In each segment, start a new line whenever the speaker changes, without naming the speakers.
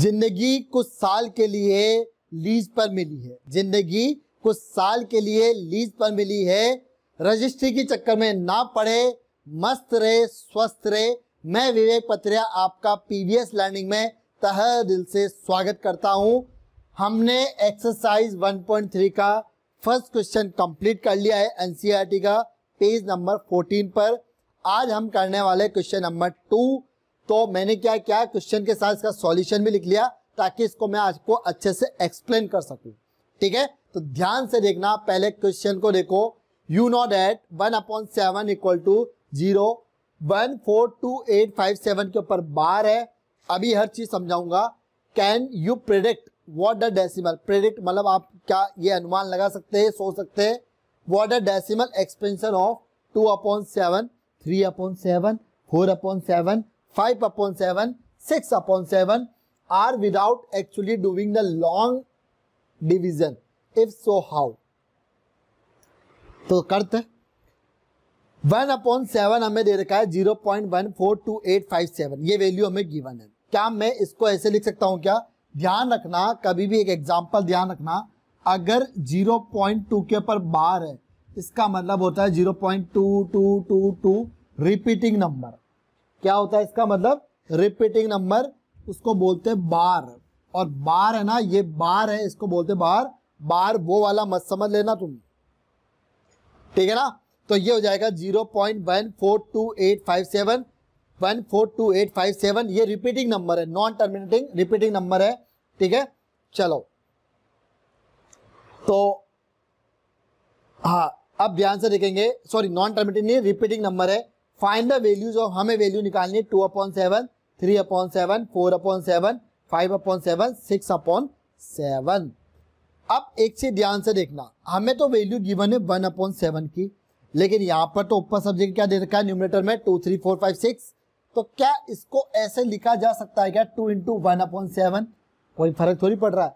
जिंदगी कुछ साल के लिए लीज पर मिली है जिंदगी कुछ साल के लिए लीज पर मिली है रजिस्ट्री के चक्कर में ना पड़े मस्त रहे स्वस्थ रहे मैं विवेक पत्रिया आपका पीवीएस लर्निंग में तह दिल से स्वागत करता हूं हमने एक्सरसाइज 1.3 का फर्स्ट क्वेश्चन कंप्लीट कर लिया है एनसीईआरटी e का पेज नंबर 14 पर आज हम करने वाले क्वेश्चन नंबर टू तो मैंने क्या क्या क्वेश्चन के साथ इसका सॉल्यूशन भी लिख लिया ताकि इसको मैं आपको अच्छे से एक्सप्लेन कर सकूं ठीक है तो ध्यान से देखना पहले क्वेश्चन को देखो you know that one upon seven equal to zero one four two eight five seven के ऊपर बार है अभी हर चीज समझाऊंगा can you predict what the decimal predict मतलब आप क्या ये अनुमान लगा सकते हैं सोच सकते हैं what the decimal expansion of two upon seven three upon seven four upon seven five upon seven six upon seven are without actually doing the long division. If so how तो करते वन अपॉन सेवन हमें दे रखा है zero point one four two eight five seven ये value हमें given है क्या मैं इसको ऐसे लिख सकता हूं क्या ध्यान रखना कभी भी एक एग्जाम्पल ध्यान रखना अगर जीरो पॉइंट टू के ऊपर बार है इसका मतलब होता है zero point two two two two repeating number क्या होता है इसका मतलब रिपीटिंग नंबर उसको बोलते हैं बार और बार है ना ये बार है इसको बोलते हैं बार बार वो वाला मत समझ लेना तुम ठीक है ना तो ये हो जाएगा zero point one four two eight five seven one four two eight five seven ये रिपीटिंग नंबर है नॉन टर्मिनेटिंग रिपीटिंग नंबर है ठीक है चलो तो हाँ अब ध्यान से देखेंगे सॉरी नॉन टर्मिनेटिंग नहीं रिपीटिंग नंबर है फाइंड द वैल्यूज ऑफ हमें वैल्यू निकालनी है two upon seven three upon seven four upon seven five upon seven six upon seven अब एक से ध्यान से देखना हमें तो वैल्यू गिवन है वन अपॉन सेवन की लेकिन यहाँ पर तो ऊपर सब्जेक्ट क्या दे रखा है न्यूमिनेटर में two three four five six तो क्या इसको ऐसे लिखा जा सकता है क्या two into one upon seven कोई फर्क थोड़ी पड़ रहा है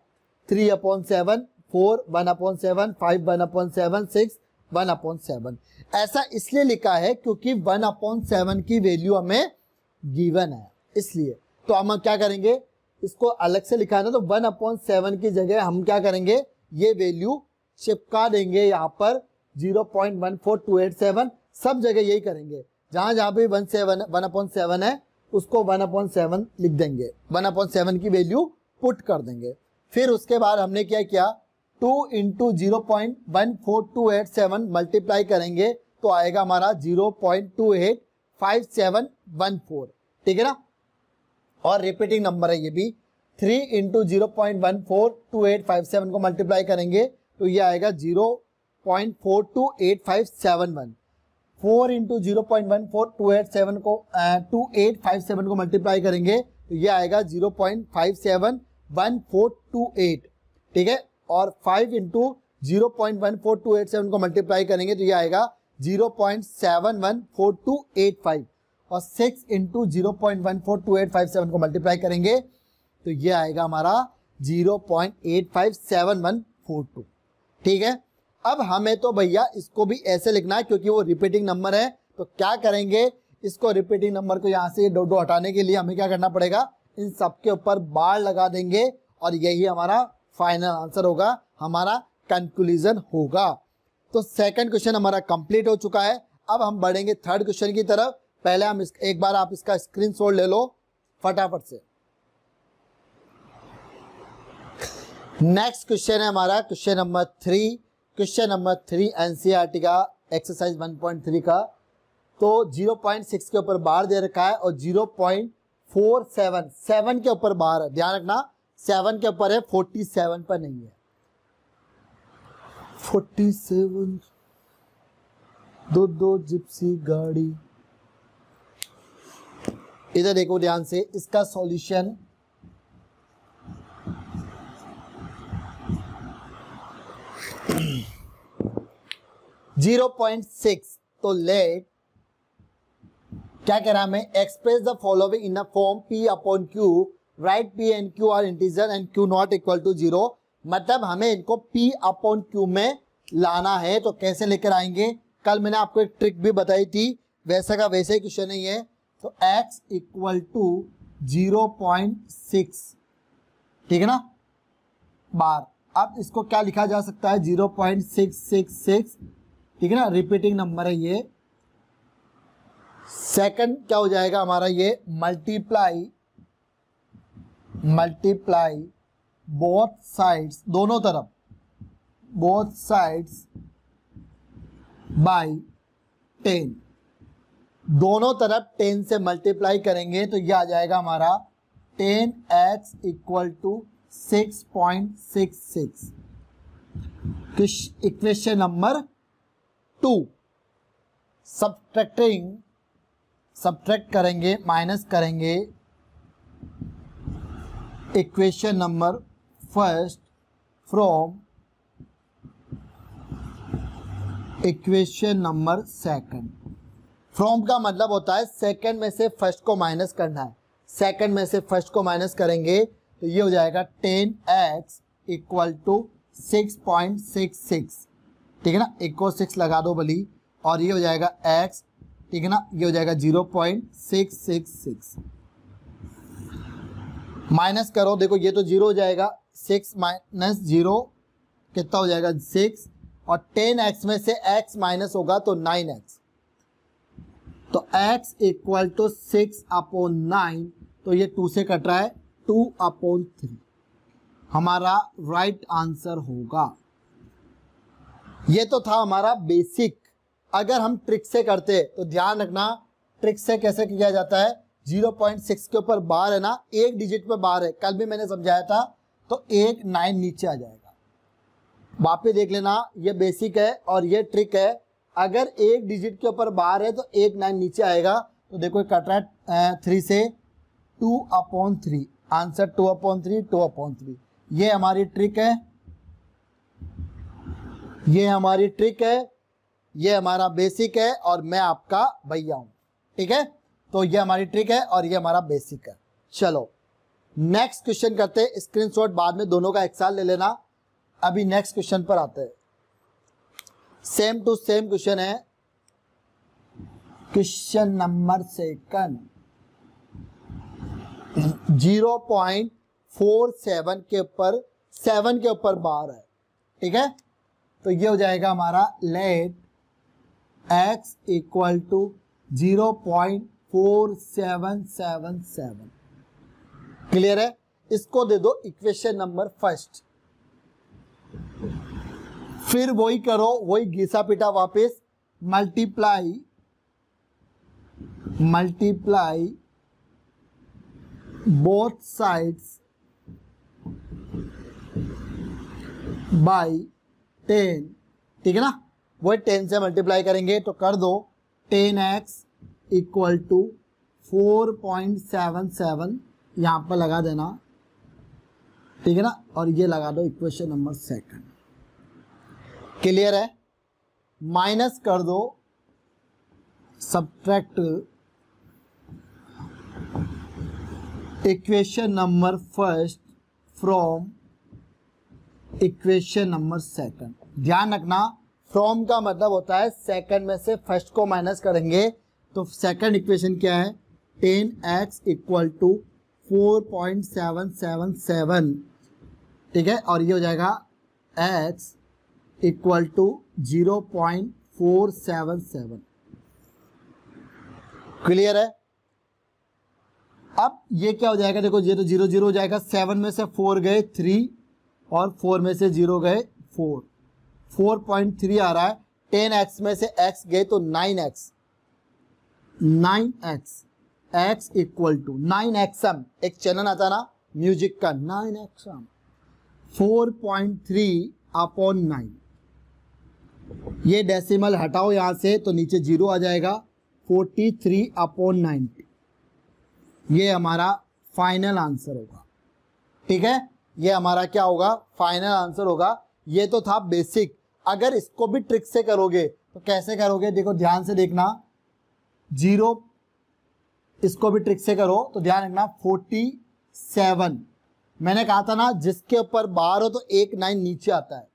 three upon seven four one upon seven five one upon seven six one upon seven ऐसा इसलिए लिखा है क्योंकि वन अपॉन सेवन की वैल्यू हमें गिवन है इसलिए तो हम क्या करेंगे इसको अलग से लिखा है ना तो वन अपॉन सेवन की जगह हम क्या करेंगे ये वैल्यू चिपका देंगे यहाँ पर zero point one four two eight seven सब जगह यही करेंगे जहां जहां भी one seven one upon seven है उसको वन अपॉन सेवन लिख देंगे वन अपॉन सेवन की वैल्यू पुट कर देंगे फिर उसके बाद हमने क्या किया two into zero point one four two eight seven multiply करेंगे तो आएगा हमारा zero point two eight five seven one four ठीक है ना और रिपीटिंग नंबर है ये भी three into zero point one four two eight five seven को मल्टीप्लाई करेंगे तो ये आएगा zero point four two eight five seven one four into zero point one four two eight seven को टू एट फाइव सेवन को multiply करेंगे तो ये आएगा zero point five seven one four two eight ठीक है और five into zero point one four two eight seven को मल्टीप्लाई करेंगे तो ये आएगा zero point seven one four two eight five और six into zero point one four two eight five seven को मल्टीप्लाई करेंगे तो ये आएगा हमारा zero point eight five seven one four two ठीक है अब हमें तो भैया इसको भी ऐसे लिखना है क्योंकि वो रिपीटिंग नंबर है तो क्या करेंगे इसको रिपीटिंग नंबर को यहाँ से डोडो हटाने के लिए हमें क्या करना पड़ेगा इन सबके ऊपर बाढ़ लगा देंगे और यही हमारा फाइनल आंसर होगा हमारा कंक्लूजन होगा तो सेकंड क्वेश्चन हमारा कंप्लीट हो चुका है अब हम बढ़ेंगे थर्ड क्वेश्चन की तरफ पहले हम इस, एक बार आप इसका स्क्रीन ले लो फटाफट से नेक्स्ट क्वेश्चन है हमारा question number three question number three NCR का एक्सरसाइज 1.3 का तो 0.6 के ऊपर बार दे रखा है और 0.47 सेवन के ऊपर बार है ध्यान रखना सेवन के ऊपर है फोर्टी सेवन पर नहीं है फोर्टी सेवन दो दो जिप्सी गाड़ी इधर देखो ध्यान से इसका सॉल्यूशन जीरो पॉइंट सिक्स तो लेट क्या कह रहा है मैं express the following in the form P upon Q right P and Q are integer and Q not equal to zero मतलब हमें इनको पी अपॉन क्यू में लाना है तो कैसे लेकर आएंगे कल मैंने आपको एक ट्रिक भी बताई थी वैसा का वैसे ही क्वेश्चन नहीं है तो x equal to zero point six ठीक है ना बार अब इसको क्या लिखा जा सकता है zero point six six six ठीक है ना रिपीटिंग नंबर है ये सेकंड क्या हो जाएगा हमारा ये मल्टीप्लाई मल्टीप्लाई बोथ साइड्स दोनों तरफ बोथ साइड्स बाय टेन दोनों तरफ टेन से मल्टीप्लाई करेंगे तो ये आ जाएगा हमारा ten x equal to six point six six equation number two subtracting subtract करेंगे माइनस करेंगे equation number first from equation number second from का मतलब होता है सेकंड में से फर्स्ट को माइनस करना है सेकंड में से फर्स्ट को माइनस करेंगे तो ये हो जाएगा ten x equal to six point six six ठीक है ना एक को सिक्स लगा दो भली और ये हो जाएगा एक्स ठीक है ना ये हो जाएगा zero point six six six minus करो देखो ये तो जीरो हो जाएगा सिक्स माइनस जीरो कितना हो जाएगा सिक्स और टेन एक्स में से एक्स माइनस होगा तो नाइन एक्स तो x equal to six upon nine तो ये टू से कट रहा है टू अपोन थ्री हमारा राइट right आंसर होगा ये तो था हमारा बेसिक अगर हम ट्रिक से करते तो ध्यान रखना ट्रिक से कैसे किया जाता है जीरो पॉइंट सिक्स के ऊपर बार है ना एक डिजिट पर बार है कल भी मैंने समझाया था तो एक नाइन नीचे आ जाएगा वापिस देख लेना ये बेसिक है और ये ट्रिक है अगर एक डिजिट के ऊपर बार है तो एक नाइन नीचे आएगा तो देखो कट रहा है थ्री से two upon three answer two upon three two upon three ये हमारी ट्रिक है ये हमारी ट्रिक है ये हमारा बेसिक है और मैं आपका भैया हूं ठीक है तो ये हमारी ट्रिक है और ये हमारा बेसिक है चलो नेक्स्ट क्वेश्चन करते हैं स्क्रीनशॉट बाद में दोनों का एक साल ले लेना अभी नेक्स्ट क्वेश्चन पर आते हैं सेम टू सेम क्वेश्चन है question number second zero point four seven के ऊपर सेवन के ऊपर बार है ठीक है तो ये हो जाएगा हमारा let x equal to zero point four seven seven seven clear है इसको दे दो इक्वेशन नंबर फर्स्ट फिर वही करो वही घीसा पिटा वापस multiply multiply both sides by ten ठीक है ना वही टेन से मल्टीप्लाई करेंगे तो कर दो ten x equal to four point seven seven यहाँ पर लगा देना ठीक है ना और ये लगा दो इक्वेशन नंबर सेकंड क्लियर है माइनस कर दो subtract equation number first from equation number second ध्यान रखना फ्रॉम का मतलब होता है सेकंड में से फर्स्ट को माइनस करेंगे तो सेकंड इक्वेशन क्या है ten x equal to four point seven seven seven ठीक है और ये हो जाएगा x equal to zero point four seven seven clear है अब ये क्या हो जाएगा देखो ये तो जीरो जीरो हो जाएगा सेवन में से फोर गए थ्री और फोर में से जीरो गए फोर फोर पॉइंट थ्री आ रहा है टेन एक्स में से एक्स गए तो nine x nine x x equal to nine एक्सम एक चैनल आता ना म्यूजिक का नाइन एक्सम four point three upon nine ये डेसिमल हटाओ यहां से तो नीचे जीरो आ जाएगा फोर्टी थ्री अपॉन नाइनटी ये हमारा फाइनल आंसर होगा ठीक है ये हमारा क्या होगा फाइनल आंसर होगा ये तो था बेसिक अगर इसको भी ट्रिक से करोगे तो कैसे करोगे देखो ध्यान से देखना जीरो इसको भी ट्रिक से करो तो ध्यान रखना फोर्टी सेवन मैंने कहा था ना जिसके ऊपर बार हो तो एक नाइन नीचे आता है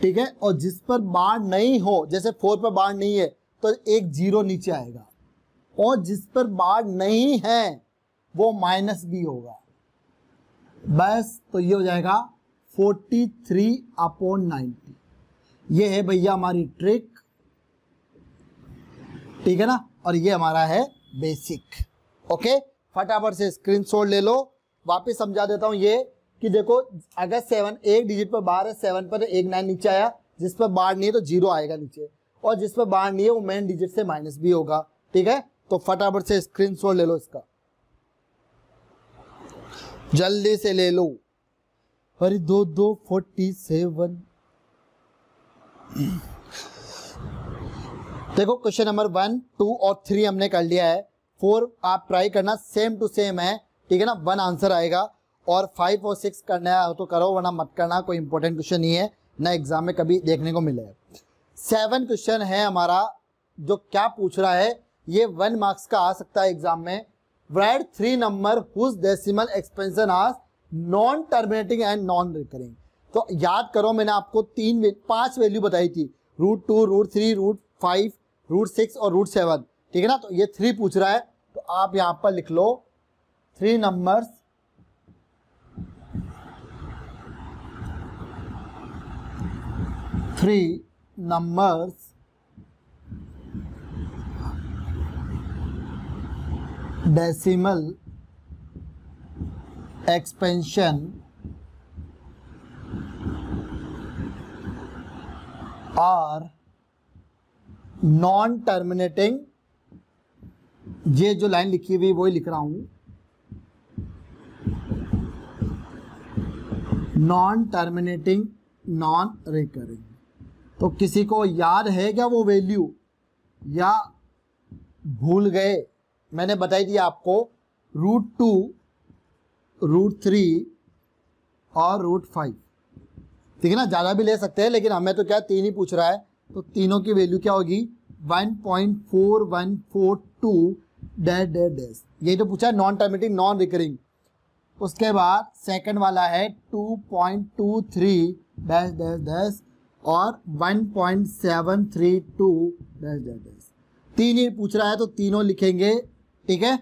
ठीक है और जिस पर बार नहीं हो जैसे फोर पर बार नहीं है तो एक जीरो नीचे आएगा और जिस पर बार नहीं है वो माइनस भी होगा बस तो ये हो जाएगा फोर्टी थ्री अपॉन नाइनटी ये है भैया हमारी ट्रिक ठीक है ना और ये हमारा है बेसिक ओके फटाफट से स्क्रीन ले लो वापिस समझा देता हूँ ये कि देखो अगर सेवन एक डिजिट पर बार है सेवन पर एक नाइन नीचे आया जिस पर बार नहीं है तो जीरो आएगा नीचे और जिस पर बार नहीं है वो मेन डिजिट से माइनस भी होगा ठीक है तो फटाफट से स्क्रीन ले लो इसका जल्दी से ले लो अरे दो दो फोर्टी सेवन देखो क्वेश्चन नंबर वन टू और थ्री हमने कर लिया है फोर आप ट्राई करना सेम टू सेम है ठीक है ना वन आंसर आएगा और फाइव और सिक्स करना है तो करो वरना मत करना कोई इंपॉर्टेंट क्वेश्चन नहीं है ना एग्जाम में कभी देखने को मिले सेवन क्वेश्चन है हमारा जो क्या पूछ रहा है ये वन मार्क्स का आ सकता है एग्जाम में word three number whose decimal expansion आज non terminating and non recurring तो याद करो मैंने आपको तीन पांच वैल्यू बताई थी root two root three root five root six और रूट सेवन ठीक है ना तो ये थ्री पूछ रहा है तो आप यहां पर लिख लो three numbers three numbers decimal expansion are non terminating ये जो लाइन लिखी हुई वही लिख रहा हूं नॉन टर्मिनेटिंग नॉन रिकरिंग तो किसी को याद है क्या वो वैल्यू या भूल गए मैंने बताई दिया आपको रूट टू रूट थ्री और रूट फाइव ठीक है ना ज़्यादा भी ले सकते हैं लेकिन हमें तो क्या तीन ही पूछ रहा है तो तीनों की वैल्यू क्या होगी 1.4142 डेड डेड डेज ये जो पूछा है नॉन टर्मेटिंग नॉन रिकरिंग उसके बाद सेकंड वाला है 2.23 डैश डैश डैश और 1.732 डैश डैश डैश तीन ही पूछ रहा है तो तीनों लिखेंगे ठीक है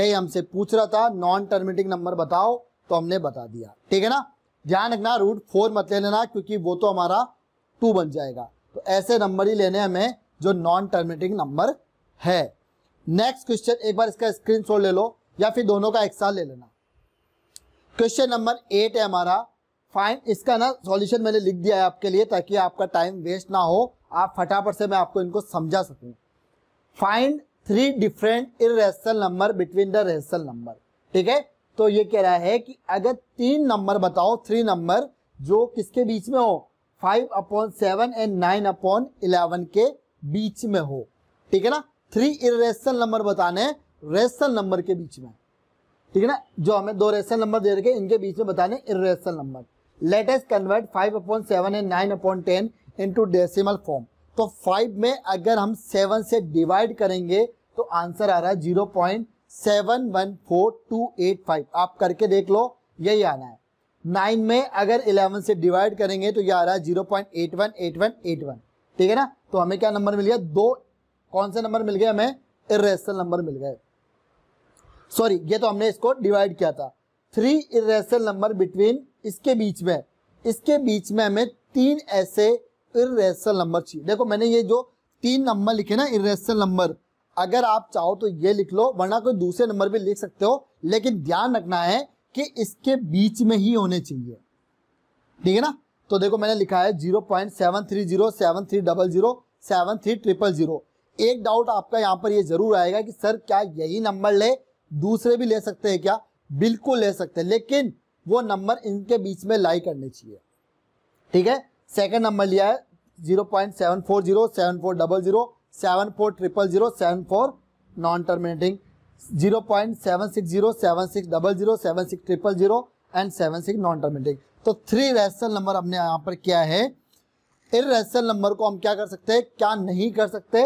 यही हमसे पूछ रहा था नॉन टर्मेटिंग नंबर बताओ तो हमने बता दिया ठीक है ना ध्यान रखना रूट फोर मत ले लेना क्योंकि वो तो हमारा टू बन जाएगा तो ऐसे नंबर ही लेने हमें जो नॉन टर्मिनेटिंग नंबर है नेक्स्ट क्वेश्चन एक बार इसका स्क्रीन ले लो या फिर दोनों का एक साथ ले लेना क्वेश्चन नंबर एट है हमारा फाइन इसका ना सॉल्यूशन मैंने लिख दिया है आपके लिए ताकि आपका टाइम वेस्ट ना हो आप फटाफट से मैं आपको इनको समझा सकूं find three different irrational number between the rational number ठीक है तो ये कह रहा है कि अगर तीन नंबर बताओ थ्री नंबर जो किसके बीच में हो five upon seven and nine upon eleven के बीच में हो ठीक है ना थ्री इेशनल नंबर बताने रेशनल नंबर के बीच में ठीक है ना जो हमें दो रेशनल नंबर दे रखे इनके बीच में बताने irrational number latest convert five upon seven and nine upon ten into decimal form तो फाइव में अगर हम सेवन से डिवाइड करेंगे तो आंसर आ रहा है zero point seven one four two eight five आप करके देख लो यही आना है नाइन में अगर इलेवन से डिवाइड करेंगे तो ये आ रहा है zero point eight one eight one eight one ठीक है ना तो हमें क्या नंबर मिल गया दो कौन सा नंबर मिल गया हमें इरेशनल नंबर मिल गए सॉरी ये तो हमने इसको डिवाइड किया था थ्री इरेशनल नंबर बिटवीन इसके बीच में इसके बीच में हमें तीन ऐसे इरेशनल नंबर चाहिए देखो मैंने ये जो तीन नंबर लिखे ना इरेशनल नंबर अगर आप चाहो तो ये लिख लो वरना कोई दूसरे नंबर भी लिख सकते हो लेकिन ध्यान रखना है कि इसके बीच में ही होने चाहिए ठीक है ना तो देखो मैंने लिखा है zero point seven three zero seven three double zero seven three triple zero एक डाउट आपका यहाँ पर ये जरूर आएगा कि सर क्या यही नंबर ले दूसरे भी ले सकते हैं क्या बिल्कुल ले सकते हैं लेकिन वो नंबर इनके बीच में लाई करने चाहिए ठीक है सेकंड नंबर लिया है zero point seven four zero seven four double zero seven four triple zero seven four non terminating zero point seven six zero seven six double zero seven six triple zero and seven six non terminating तो three rational number हमने यहाँ पर क्या है rational number को हम क्या कर सकते हैं क्या नहीं कर सकते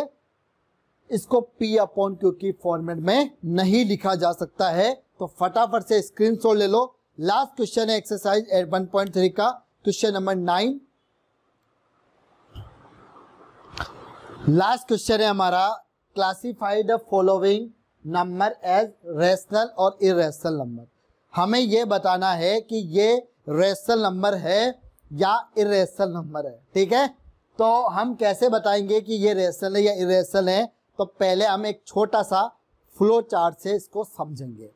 इसको पी अपॉन क्यू की फॉर्मेट में नहीं लिखा जा सकता है तो फटाफट से स्क्रीन ले लो लास्ट क्वेश्चन है exercise eight one point three का question number nine last question है हमारा classified following number as rational और इरेशनल नंबर हमें ये बताना है कि ये रेशनल नंबर है या इरेशनल नंबर है ठीक है तो हम कैसे बताएंगे कि ये रेशनल है या इरेशनल है तो पहले हम एक छोटा सा फ्लो चार्ट से इसको समझेंगे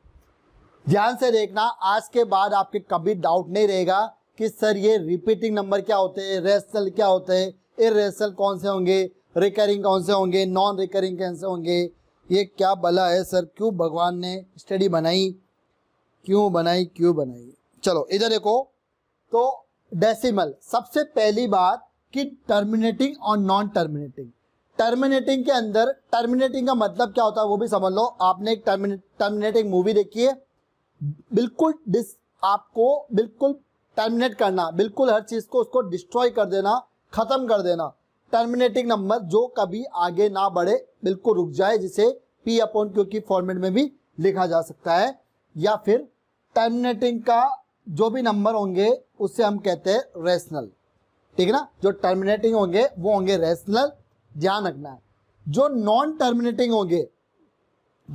ध्यान से देखना आज के बाद आपके कभी डाउट नहीं रहेगा कि सर ये रिपीटिंग नंबर क्या होते हैं रेशनल क्या होते हैं इरेशनल कौन से होंगे रिकरिंग कौन से होंगे नॉन रिकरिंग कौन से होंगे ये क्या बला है सर क्यों भगवान ने स्टडी बनाई क्यों बनाई क्यों बनाई चलो इधर देखो तो डेसिमल सबसे पहली बात कि टर्मिनेटिंग और नॉन टर्मिनेटिंग टर्मिनेटिंग के अंदर टर्मिनेटिंग का मतलब क्या होता है वो भी समझ लो आपने एक टर्मिनेटिंग मूवी देखी है बिल्कुल डिस आपको बिल्कुल टर्मिनेट करना बिल्कुल हर चीज को उसको डिस्ट्रॉय कर देना खत्म कर देना टर्मिनेटिंग नंबर जो कभी आगे ना बढ़े बिल्कुल रुक जाए जिसे पी अपॉन क्यू की फॉर्मेट में भी लिखा जा सकता है या फिर टर्मिनेटिंग का जो भी नंबर होंगे उससे हम कहते हैं रेशनल ठीक है ना जो टर्मिनेटिंग होंगे वो होंगे रेशनल ध्यान रखना है जो नॉन टर्मिनेटिंग होंगे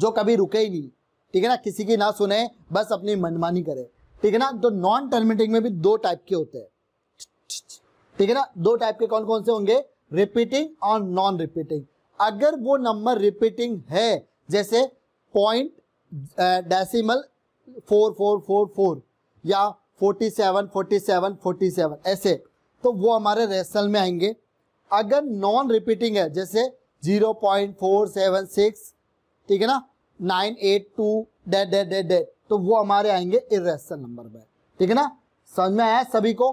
जो कभी रुके ही नहीं ठीक है ना किसी की ना सुने बस अपनी मनमानी करे ठीक है ना तो नॉन टर्मिनेटिंग में भी दो टाइप के होते हैं ठीक है ना दो टाइप के कौन कौन से होंगे रिपीटिंग और नॉन रिपीटिंग अगर वो नंबर रिपीटिंग है जैसे point decimal four four four four या forty seven forty seven forty seven ऐसे तो वो हमारे रेसल में आएंगे अगर नॉन रिपीटिंग है जैसे zero point four seven six ठीक है ना nine eight two dead dead dead dead तो वो हमारे आएंगे इरेसल नंबर में ठीक है ना समझ में आया सभी को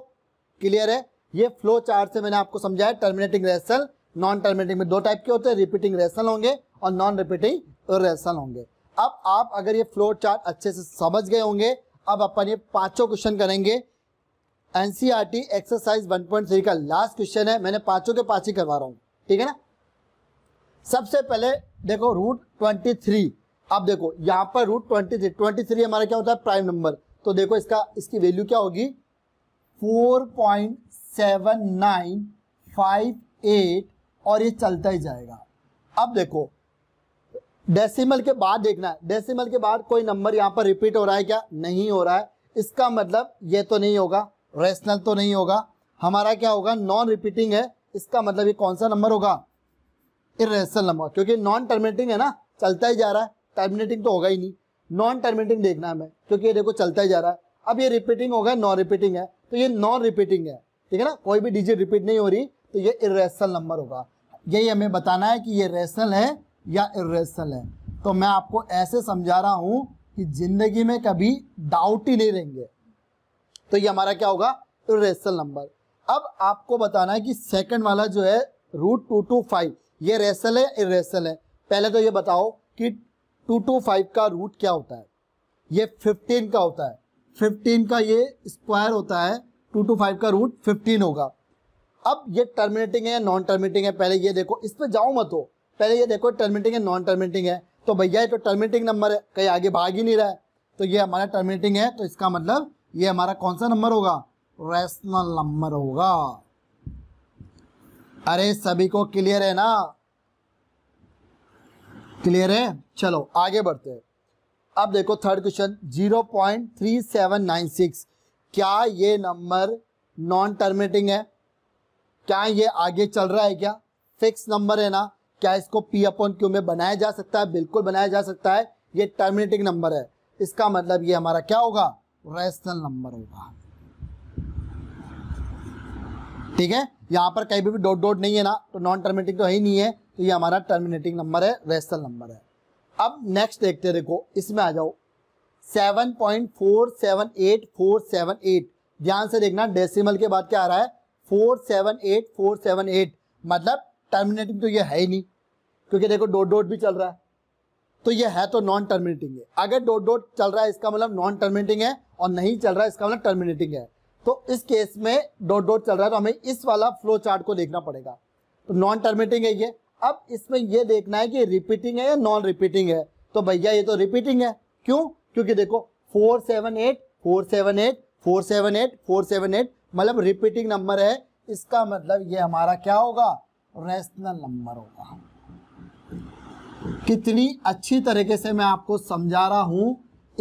क्लियर है ये फ्लो चार्ट से मैंने आपको समझाया टर्मिनेटिंग रेसल नॉन टर्मिनेटिंग में दो टाइप के होते हैं रिपीटिंग रेसल होंगे और नॉन रिपीटिंग रेसल होंगे अब आप अगर ये फ्लो चार्ट अच्छे से समझ गए होंगे अब अपन ये पांचों क्वेश्चन करेंगे एनसीईआरटी एक्सरसाइज 1.3 का लास्ट क्वेश्चन है मैंने पांचों के पांच ही करवा रहा हूं ठीक है ना सबसे पहले देखो रूट 23 अब देखो यहां पर रूट ट्वेंटी थ्री हमारा क्या होता है प्राइम नंबर तो देखो इसका इसकी वैल्यू क्या होगी four point seven nine five eight और ये चलता ही जाएगा अब देखो डेसिमल के बाद देखना है डेसिमल के बाद कोई नंबर यहाँ पर रिपीट हो रहा है क्या नहीं हो रहा है इसका मतलब ये तो नहीं होगा रेशनल तो नहीं होगा हमारा क्या होगा नॉन रिपीटिंग है इसका मतलब ये कौन सा नंबर होगा इेशनल नंबर क्योंकि नॉन टर्मिनेटिंग है ना चलता ही जा रहा है टर्मिनेटिंग तो होगा ही नहीं नॉन टर्मिनेटिंग देखना है हमें क्योंकि ये देखो चलता ही जा रहा है अब ये रिपीटिंग होगा नॉन रिपीटिंग है तो ये नॉन रिपीटिंग है ठीक है ना कोई भी डिजिट रिपीट नहीं हो रही तो ये इेशनल नंबर होगा यही हमें बताना है कि ये रेशनल है या इेशनल है तो मैं आपको ऐसे समझा रहा हूं कि जिंदगी में कभी डाउट ही नहीं रहेंगे तो ये हमारा क्या होगा इेशनल नंबर अब आपको बताना है कि सेकंड वाला जो है रूट टू टू फाइव ये रेसल है इेशनल है पहले तो ये बताओ कि टू टू फाइव का रूट क्या होता है ये फिफ्टीन का होता है फिफ्टीन का ये स्क्वायर होता है टू टू फाइव का रूट फिफ्टीन होगा अब ये टर्मिनेटिंग है या नॉन टर्मिनेटिंग है पहले ये देखो इस पर जाओ मत हो पहले ये देखो टर्मिनेटिंग है नॉन टर्मिनेटिंग है तो भैया ये तो टर्मिनेटिंग नंबर है कहीं आगे भाग ही नहीं रहा है तो ये हमारा टर्मिनेटिंग है तो इसका मतलब ये हमारा कौन सा नंबर होगा रैशनल नंबर होगा अरे सभी को क्लियर है ना क्लियर है चलो आगे बढ़ते हैं अब देखो third question zero point three seven nine six क्या ये नंबर नॉन टर्मिनेटिंग है क्या ये आगे चल रहा है क्या फिक्स नंबर है ना क्या इसको पी अपॉन क्यू में बनाया जा सकता है बिल्कुल बनाया जा सकता है ये टर्मिनेटिंग नंबर है इसका मतलब ये हमारा क्या होगा रैशनल नंबर होगा ठीक है यहां पर कहीं भी डॉट डॉट नहीं है ना तो नॉन टर्मिनेटिंग तो है ही नहीं है तो ये हमारा टर्मिनेटिंग नंबर है रेशनल नंबर है अब नेक्स्ट देखते देखो इसमें आ जाओ seven point four seven eight four seven eight ध्यान से देखना डेसिमल के बाद क्या आ रहा है four seven eight four seven eight मतलब टर्मिनेटिंग तो ये है ही नहीं क्योंकि देखो डोट डोट भी चल रहा है तो ये है तो नॉन टर्मिनेटिंग है अगर डोट डोट चल रहा है इसका मतलब नॉन टर्मिनेटिंग है और नहीं चल रहा है इसका मतलब टर्मिनेटिंग है तो इस केस में डोट डोट चल रहा है तो हमें इस वाला फ्लो चार्ट को देखना पड़ेगा तो नॉन टर्मिनेटिंग है ये अब इसमें ये देखना है कि रिपीटिंग है या नॉन रिपीटिंग है तो भैया ये तो रिपीटिंग है क्यों क्योंकि देखो four seven eight four seven eight four seven eight four seven eight मतलब रिपीटिंग नंबर है इसका मतलब ये हमारा क्या होगा रेशनल नंबर होगा कितनी अच्छी तरीके से मैं आपको समझा रहा हूं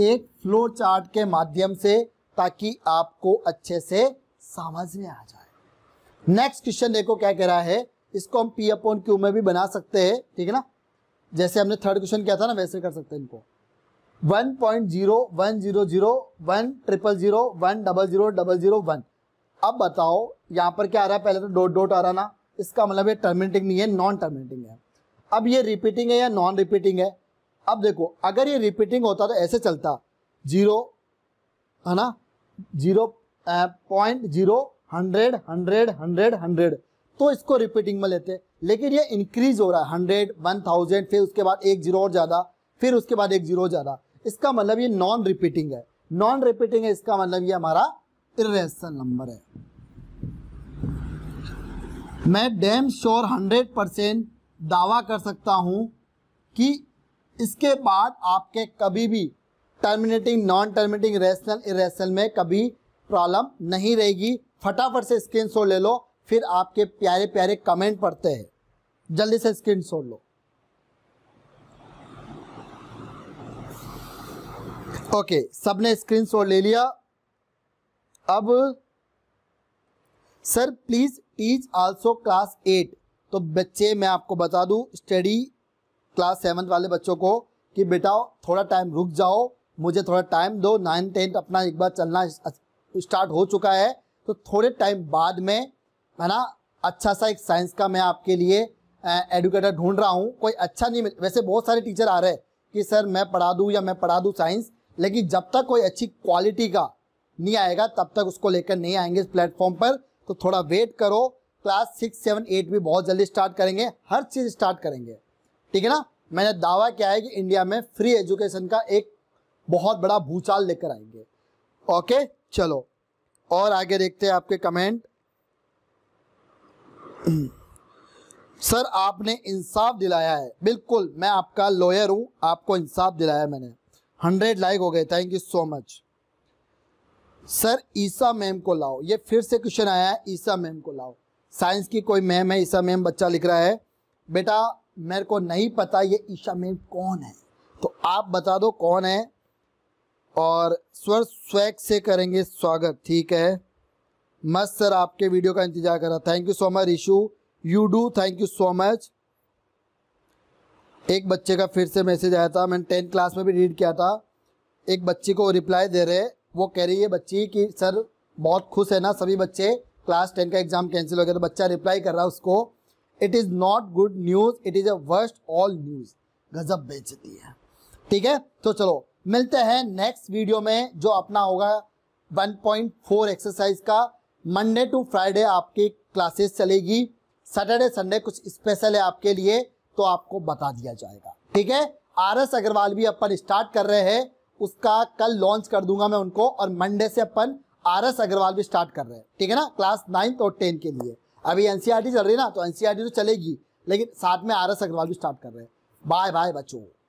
एक फ्लो चार्ट के माध्यम से ताकि आपको अच्छे से समझ में आ जाए नेक्स्ट क्वेश्चन देखो क्या कह रहा है इसको हम पी अपॉन क्यू में भी बना सकते हैं ठीक है ना जैसे हमने थर्ड क्वेश्चन किया था ना वैसे कर सकते हैं इनको one point zero one zero zero one triple zero one double zero double zero one अब बताओ यहाँ पर क्या आ रहा है पहले तो डॉट डॉट आ रहा ना इसका मतलब ये टर्मिनेटिंग नहीं है नॉन टर्मिनेटिंग है अब ये रिपीटिंग है या नॉन रिपीटिंग है अब देखो अगर ये रिपीटिंग होता तो ऐसे चलता जीरो है ना zero point zero hundred hundred hundred hundred तो इसको रिपीटिंग में लेते लेकिन ये इंक्रीज हो रहा है हंड्रेड वन थाउजेंड फिर उसके बाद एक जीरो और ज़्यादा फिर उसके बाद एक जीरो ज़्यादा इसका मतलब ये नॉन रिपीटिंग है नॉन रिपीटिंग है इसका मतलब ये हमारा इरेशनल नंबर है मैं डैम श्योर हंड्रेड परसेंट दावा कर सकता हूं कि इसके बाद आपके कभी भी terminating non terminating rational irrational में कभी प्रॉब्लम नहीं रहेगी फटाफट से स्क्रीन ले लो फिर आपके प्यारे प्यारे कमेंट पढ़ते हैं जल्दी से स्क्रीन लो ओके सबने स्क्रीन शॉट ले लिया अब sir please teach also class eight तो बच्चे मैं आपको बता दूं स्टडी क्लास सेवन वाले बच्चों को कि बेटा थोड़ा टाइम रुक जाओ मुझे थोड़ा टाइम दो नाइन टेंथ अपना एक बार चलना स्टार्ट हो चुका है तो थोड़े टाइम बाद में है ना अच्छा सा एक साइंस का मैं आपके लिए एडुकेटर ढूंढ रहा हूँ कोई अच्छा नहीं वैसे बहुत सारे टीचर आ रहे हैं कि सर मैं पढ़ा दूँ या मैं पढ़ा दूँ साइंस लेकिन जब तक कोई अच्छी क्वालिटी का नहीं आएगा तब तक उसको लेकर नहीं आएंगे इस प्लेटफॉर्म पर तो थोड़ा वेट करो क्लास सिक्स सेवन एट भी बहुत जल्दी स्टार्ट करेंगे हर चीज़ स्टार्ट करेंगे ठीक है ना मैंने दावा किया है कि इंडिया में फ्री एजुकेशन का एक बहुत बड़ा भूचाल लेकर आएंगे ओके चलो और आगे देखते हैं आपके कमेंट सर आपने इंसाफ दिलाया है बिल्कुल मैं आपका लॉयर हूं आपको इंसाफ दिलाया मैंने हंड्रेड लाइक हो गए thank you so much sir Isa ma'am को लाओ ये फिर से क्वेश्चन आया है ईसा मैम को लाओ साइंस की कोई मैम है ईसा मैम बच्चा लिख रहा है बेटा मेरे को नहीं पता ये ईशा मैम कौन है तो आप बता दो कौन है और स्वर स्वैग से करेंगे स्वागत ठीक है मस्त सर आपके वीडियो का इंतजार कर रहा thank you so much Ishu you do thank you so much एक बच्चे का फिर से मैसेज आया था मैंने टेंथ क्लास में भी रीड किया था एक बच्ची को रिप्लाई दे रहे वो कह रही है बच्ची कि सर बहुत खुश है ना सभी बच्चे क्लास टेन का एग्जाम कैंसिल हो गया तो बच्चा रिप्लाई कर रहा है उसको it is not good news it is a worst all news गजब बेचती है ठीक है तो चलो मिलते हैं नेक्स्ट वीडियो में जो अपना होगा 1.4 एक्सरसाइज का मंडे टू फ्राइडे आपकी क्लासेस चलेगी सैटरडे संडे कुछ स्पेशल है आपके लिए तो आपको बता दिया जाएगा ठीक है आर एस अग्रवाल भी अपन स्टार्ट कर रहे हैं उसका कल लॉन्च कर दूंगा मैं उनको और मंडे से अपन आर एस अग्रवाल भी स्टार्ट कर रहे हैं ठीक है ना क्लास नाइन्थ और टेंथ के लिए अभी एनसीआर e चल रही है ना तो एनसीआर e तो चलेगी लेकिन साथ में आर एस अग्रवाल भी स्टार्ट कर रहे हैं बाय बाय बच्चों